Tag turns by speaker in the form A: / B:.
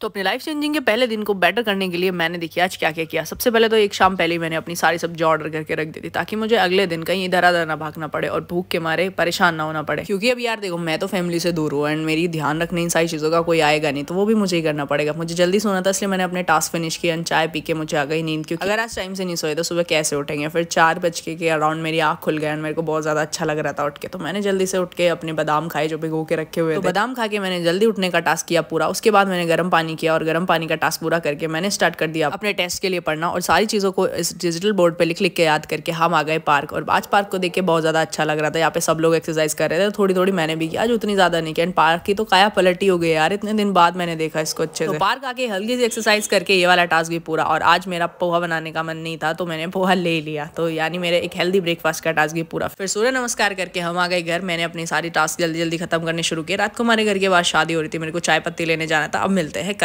A: तो अपने life changing के पहले दिन को बेटर करने के लिए मैंने देखिए आज क्या क्या किया सबसे पहले तो एक शाम पहले मैंने अपनी सारी सब्जी ऑर्डर करके रख दी थी ताकि मुझे अगले दिन कहीं इधर उधर ना भागना पड़े और भूख के मारे परेशान ना होना पड़े क्योंकि अब यार देखो मैं तो फैमिली से दूर हूँ एंड मेरी ध्यान रखने इन सारी चीज़ों का कोई आएगा नहीं तो वो भी मुझे ही करना पड़ेगा मुझे जल्दी सोना था इसलिए मैंने अपने टास्क फिनिश किया एंड चाय पी के मुझे आ गई नींद क्योंकि अगर आज टाइम से नहीं सोए तो सुबह कैसे उठेंगे फिर चार बज के अराउंड मेरी आँख खुल गया एंड मेरे को बहुत ज़्यादा अच्छा लग रहा था उठ के तो मैंने जल्दी से उठ के अपने बादाम खाए जो भिगो के रखे हुए तो बादाम खा के मैंने जल्दी उठने का टास्क किया पूरा उसके बाद मैंने गर्म पानी पानी किया और गर्म पानी का टास्क पूरा करके मैंने स्टार्ट कर दिया अपने टेस्ट के लिए पढ़ना और सारी चीज़ों को इस डिजिटल बोर्ड पर लिख लिख के याद करके हम आ गए पार्क और आज पार्क को देख के बहुत ज़्यादा अच्छा लग रहा था यहाँ पे सब लोग एक्सरसाइज कर रहे थे तो थोड़ी थोड़ी मैंने भी किया आज उतनी ज़्यादा नहीं किया एंड पार्क की तो काया पलटी हो गई यार इतने दिन बाद मैंने देखा इसको अच्छे तो से पार्क आके हल्की सी एक्सरसाइज करके ये वाला टास्क भी पूरा और आज मेरा पोहा बनाने का मन नहीं था तो मैंने पोहा ले लिया तो यानी मेरे एक हेल्दी ब्रेकफास्ट का टास्क भी पूरा फिर सूर्य नमस्कार करके हम आ गए घर मैंने अपनी सारी टास्क जल्दी जल्दी खत्म करने शुरू किए रात को हमारे घर के बाद शादी हो रही थी मेरे को चाय पत्ती लेने जाना था अब मिलते हैं